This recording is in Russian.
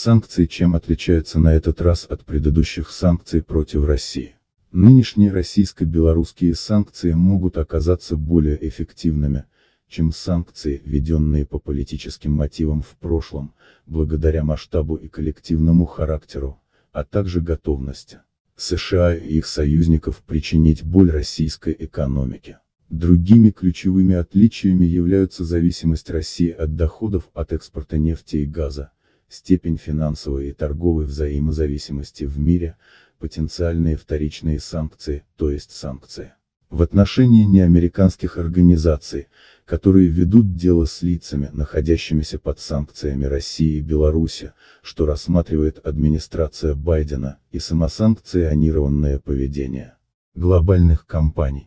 Санкции чем отличаются на этот раз от предыдущих санкций против России? Нынешние российско-белорусские санкции могут оказаться более эффективными, чем санкции, введенные по политическим мотивам в прошлом, благодаря масштабу и коллективному характеру, а также готовности США и их союзников причинить боль российской экономике. Другими ключевыми отличиями являются зависимость России от доходов от экспорта нефти и газа, степень финансовой и торговой взаимозависимости в мире, потенциальные вторичные санкции, то есть санкции. В отношении неамериканских организаций, которые ведут дело с лицами, находящимися под санкциями России и Беларуси, что рассматривает администрация Байдена, и самосанкционированное поведение глобальных компаний.